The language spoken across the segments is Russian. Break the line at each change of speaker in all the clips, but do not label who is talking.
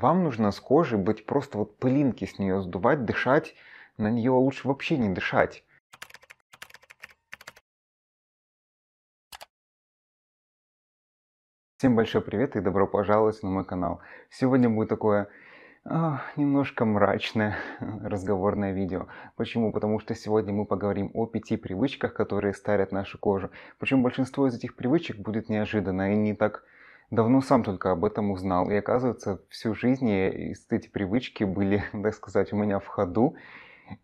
Вам нужно с кожи быть просто вот пылинки с нее сдувать, дышать. На нее лучше вообще не дышать. Всем большой привет и добро пожаловать на мой канал. Сегодня будет такое а, немножко мрачное разговорное видео. Почему? Потому что сегодня мы поговорим о пяти привычках, которые старят нашу кожу. Причем большинство из этих привычек будет неожиданно и не так давно сам только об этом узнал. И оказывается, всю жизнь эти привычки были, так сказать, у меня в ходу.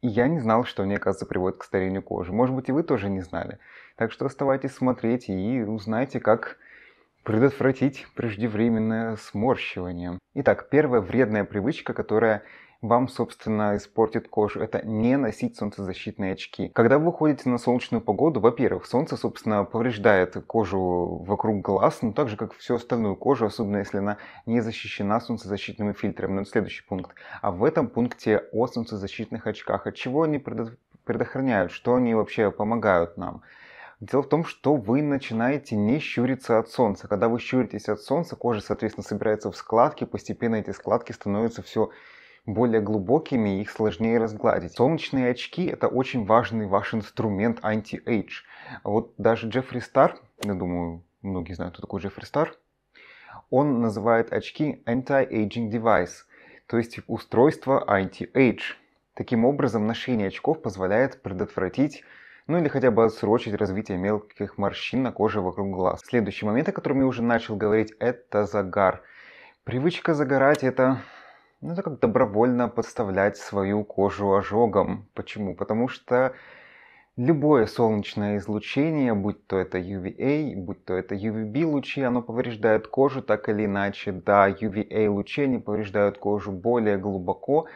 И я не знал, что они, оказывается, приводят к старению кожи. Может быть, и вы тоже не знали. Так что оставайтесь смотреть и узнайте, как предотвратить преждевременное сморщивание. Итак, первая вредная привычка, которая вам, собственно, испортит кожу, это не носить солнцезащитные очки. Когда вы выходите на солнечную погоду, во-первых, солнце, собственно, повреждает кожу вокруг глаз, но ну, так же, как всю остальную кожу, особенно если она не защищена солнцезащитными фильтрами. Но ну, это следующий пункт. А в этом пункте о солнцезащитных очках. От чего они предохраняют? Что они вообще помогают нам? Дело в том, что вы начинаете не щуриться от солнца. Когда вы щуритесь от солнца, кожа, соответственно, собирается в складки, постепенно эти складки становятся все более глубокими, их сложнее разгладить. Солнечные очки – это очень важный ваш инструмент анти-эйдж. Вот даже Джеффри Стар, я думаю, многие знают, кто такой Джеффри Стар, он называет очки anti-aging device, то есть устройство anti-age. Таким образом, ношение очков позволяет предотвратить ну или хотя бы отсрочить развитие мелких морщин на коже вокруг глаз. Следующий момент, о котором я уже начал говорить, это загар. Привычка загорать это ну, это как добровольно подставлять свою кожу ожогом. Почему? Потому что любое солнечное излучение, будь то это UVA, будь то это UVB лучи, оно повреждает кожу так или иначе. Да, UVA лучи, они повреждают кожу более глубоко.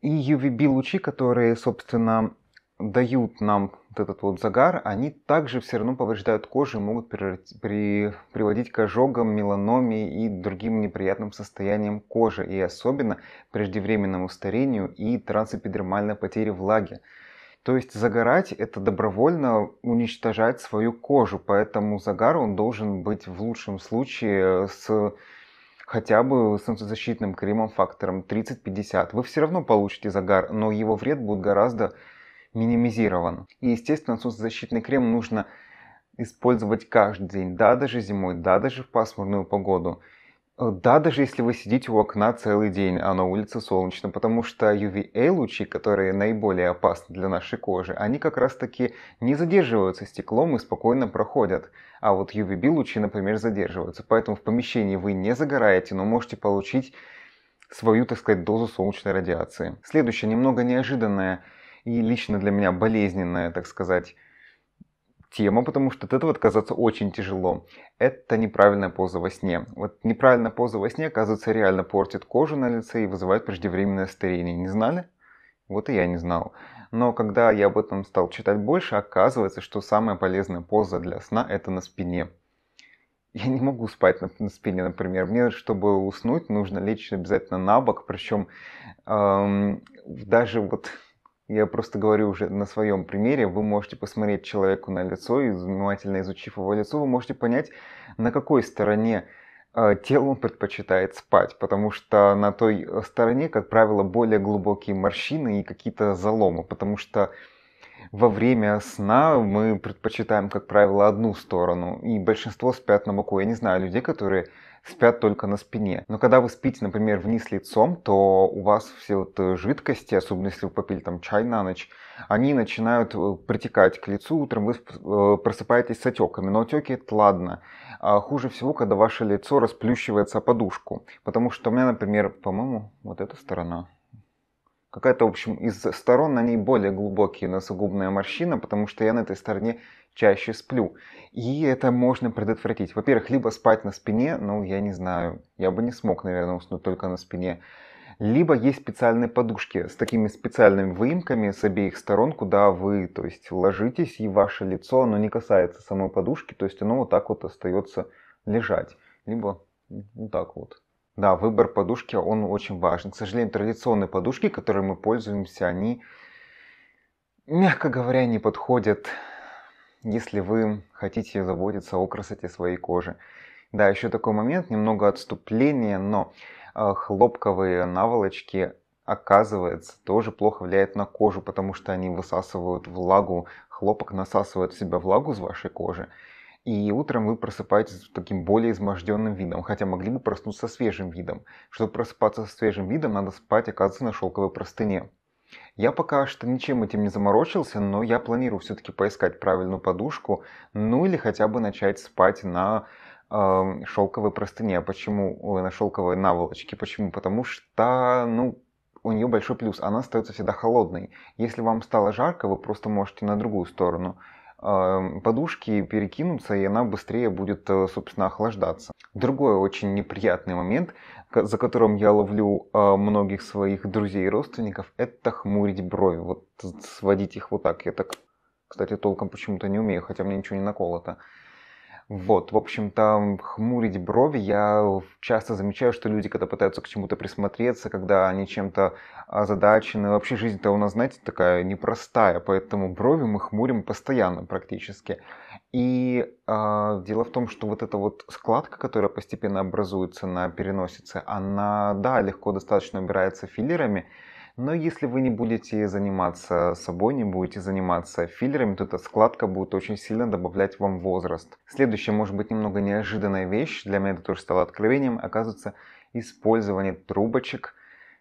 И UVB лучи, которые, собственно, дают нам вот этот вот загар, они также все равно повреждают кожу и могут при, приводить к ожогам, меланоме и другим неприятным состояниям кожи, и особенно преждевременному старению и трансэпидермальной потере влаги. То есть загорать это добровольно уничтожать свою кожу, поэтому загар он должен быть в лучшем случае с хотя бы солнцезащитным кремом фактором 30-50. Вы все равно получите загар, но его вред будет гораздо минимизирован. И естественно солнцезащитный крем нужно использовать каждый день, да, даже зимой, да, даже в пасмурную погоду. Э, да, даже если вы сидите у окна целый день, а на улице солнечно, потому что UVA лучи, которые наиболее опасны для нашей кожи, они как раз таки не задерживаются стеклом и спокойно проходят. А вот UVB лучи, например, задерживаются. Поэтому в помещении вы не загораете, но можете получить свою, так сказать, дозу солнечной радиации. Следующее, немного неожиданное и лично для меня болезненная, так сказать, тема, потому что от этого отказаться очень тяжело. Это неправильная поза во сне. Вот неправильная поза во сне, оказывается, реально портит кожу на лице и вызывает преждевременное старение. Не знали? Вот и я не знал. Но когда я об этом стал читать больше, оказывается, что самая полезная поза для сна – это на спине. Я не могу спать на, на спине, например. Мне, чтобы уснуть, нужно лечь обязательно на бок. Причем эм, даже вот я просто говорю уже на своем примере, вы можете посмотреть человеку на лицо и внимательно изучив его лицо, вы можете понять, на какой стороне э, тела он предпочитает спать, потому что на той э, стороне, как правило, более глубокие морщины и какие-то заломы, потому что во время сна мы предпочитаем, как правило, одну сторону, и большинство спят на боку. Я не знаю людей, которые спят только на спине. Но когда вы спите, например, вниз лицом, то у вас все вот э, жидкости, особенно если вы попили там чай на ночь, они начинают э, притекать к лицу, утром вы э, просыпаетесь с отеками. Но отеки это ладно. А хуже всего, когда ваше лицо расплющивается о подушку. Потому что у меня, например, по-моему, вот эта сторона какая-то, в общем, из сторон на ней более глубокие носогубная морщина, потому что я на этой стороне чаще сплю. И это можно предотвратить. Во-первых, либо спать на спине, ну, я не знаю, я бы не смог, наверное, уснуть только на спине. Либо есть специальные подушки с такими специальными выемками с обеих сторон, куда вы, то есть, ложитесь, и ваше лицо, оно не касается самой подушки, то есть оно вот так вот остается лежать. Либо вот ну, так вот. Да, выбор подушки, он очень важен. К сожалению, традиционные подушки, которые мы пользуемся, они, мягко говоря, не подходят, если вы хотите заботиться о красоте своей кожи. Да, еще такой момент, немного отступление, но э, хлопковые наволочки, оказывается, тоже плохо влияют на кожу, потому что они высасывают влагу, хлопок насасывает в себя влагу с вашей кожи и утром вы просыпаетесь с таким более изможденным видом, хотя могли бы проснуться свежим видом. Чтобы просыпаться со свежим видом, надо спать, оказывается, на шелковой простыне. Я пока что ничем этим не заморочился, но я планирую все-таки поискать правильную подушку, ну или хотя бы начать спать на э, эм, шелковой простыне. Почему Ой, на шелковой наволочке? Почему? Потому что, ну, у нее большой плюс, она остается всегда холодной. Если вам стало жарко, вы просто можете на другую сторону Э, подушки перекинутся, и она быстрее будет, э, собственно, охлаждаться. Другой очень неприятный момент, за которым я ловлю э, многих своих друзей и родственников, это хмурить брови. Вот сводить их вот так. Я так, кстати, толком почему-то не умею, хотя мне ничего не наколото. Вот, в общем-то, хмурить брови я часто замечаю, что люди, когда пытаются к чему-то присмотреться, когда они чем-то озадачены, вообще жизнь-то у нас, знаете, такая непростая, поэтому брови мы хмурим постоянно практически. И э, дело в том, что вот эта вот складка, которая постепенно образуется на переносице, она, да, легко достаточно убирается филлерами, но если вы не будете заниматься собой, не будете заниматься филлерами, то эта складка будет очень сильно добавлять вам возраст. Следующая, может быть, немного неожиданная вещь, для меня это тоже стало откровением, оказывается, использование трубочек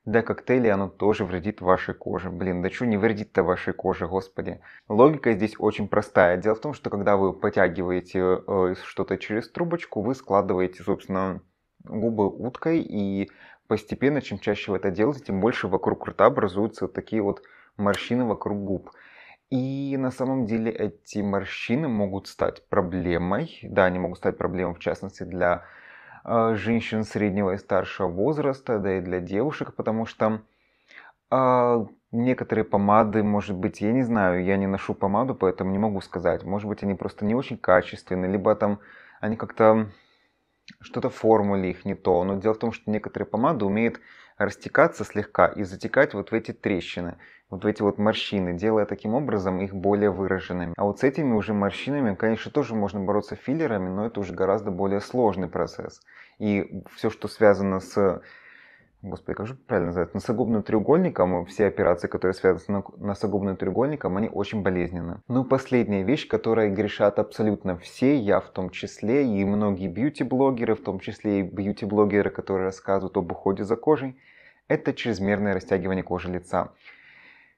для коктейлей оно тоже вредит вашей коже. Блин, да что не вредит-то вашей коже, господи. Логика здесь очень простая. Дело в том, что когда вы потягиваете э, что-то через трубочку, вы складываете, собственно, губы уткой, и постепенно, чем чаще вы это делаете, тем больше вокруг рта образуются вот такие вот морщины вокруг губ. И на самом деле эти морщины могут стать проблемой. Да, они могут стать проблемой, в частности, для э, женщин среднего и старшего возраста, да и для девушек, потому что э, некоторые помады, может быть, я не знаю, я не ношу помаду, поэтому не могу сказать. Может быть, они просто не очень качественные, либо там они как-то что-то в формуле их не то. Но дело в том, что некоторые помады умеют растекаться слегка и затекать вот в эти трещины, вот в эти вот морщины, делая таким образом их более выраженными. А вот с этими уже морщинами, конечно, тоже можно бороться филлерами, но это уже гораздо более сложный процесс. И все, что связано с господи, как же правильно называется, носогубным треугольником, а все операции, которые связаны с носогубным треугольником, они очень болезненны. Ну и последняя вещь, которая грешат абсолютно все, я в том числе, и многие бьюти-блогеры, в том числе и бьюти-блогеры, которые рассказывают об уходе за кожей, это чрезмерное растягивание кожи лица.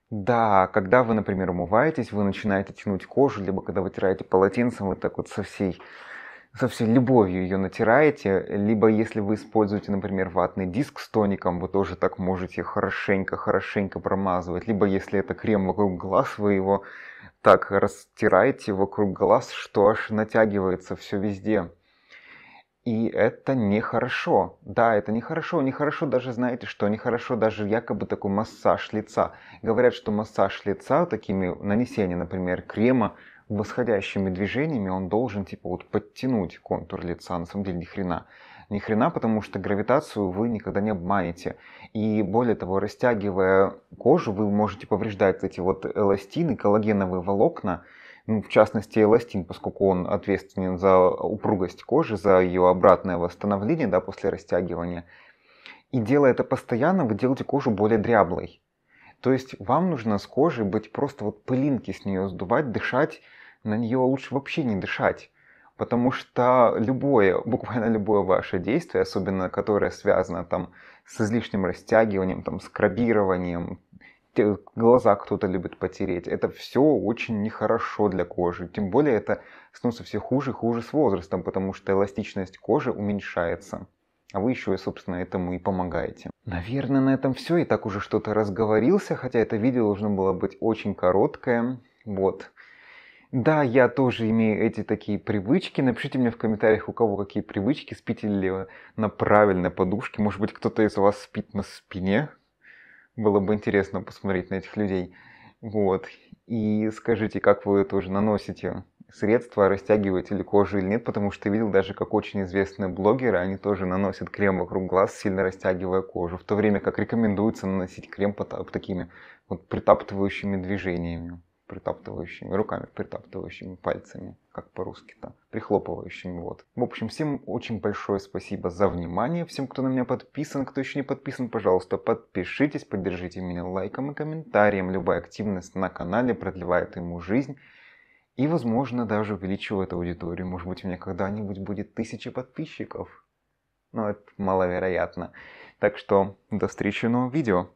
Да, когда вы, например, умываетесь, вы начинаете тянуть кожу, либо когда вытираете полотенцем, вы так вот со всей собственно, любовью ее натираете, либо если вы используете, например, ватный диск с тоником, вы тоже так можете хорошенько-хорошенько промазывать, либо если это крем вокруг глаз, вы его так растираете вокруг глаз, что аж натягивается все везде. И это нехорошо. Да, это нехорошо. Нехорошо даже, знаете, что нехорошо даже якобы такой массаж лица. Говорят, что массаж лица, такими нанесения, например, крема, восходящими движениями, он должен типа вот подтянуть контур лица. На самом деле ни хрена. Ни хрена, потому что гравитацию вы никогда не обманете. И более того, растягивая кожу, вы можете повреждать эти вот эластины, коллагеновые волокна, ну, в частности, эластин, поскольку он ответственен за упругость кожи, за ее обратное восстановление да, после растягивания. И делая это постоянно, вы делаете кожу более дряблой. То есть вам нужно с кожи быть просто вот пылинки с нее сдувать, дышать, на нее лучше вообще не дышать. Потому что любое, буквально любое ваше действие, особенно которое связано там с излишним растягиванием, там, с крабированием глаза кто-то любит потереть. Это все очень нехорошо для кожи. Тем более это становится все хуже и хуже с возрастом, потому что эластичность кожи уменьшается. А вы еще, и собственно, этому и помогаете. Наверное, на этом все. И так уже что-то разговорился, хотя это видео должно было быть очень короткое. Вот. Да, я тоже имею эти такие привычки. Напишите мне в комментариях, у кого какие привычки. Спите ли вы на правильной подушке. Может быть, кто-то из вас спит на спине. Было бы интересно посмотреть на этих людей. Вот. И скажите, как вы тоже наносите средства, растягиваете ли кожу или нет, потому что видел даже, как очень известные блогеры, они тоже наносят крем вокруг глаз, сильно растягивая кожу, в то время как рекомендуется наносить крем под, под такими вот притаптывающими движениями притаптывающими руками, притаптывающими пальцами, как по-русски-то, прихлопывающими вот. В общем, всем очень большое спасибо за внимание, всем, кто на меня подписан, кто еще не подписан, пожалуйста, подпишитесь, поддержите меня лайком и комментарием, любая активность на канале продлевает ему жизнь. И, возможно, даже увеличивает аудиторию. Может быть, у меня когда-нибудь будет тысяча подписчиков. Но ну, это маловероятно. Так что до встречи в новом видео.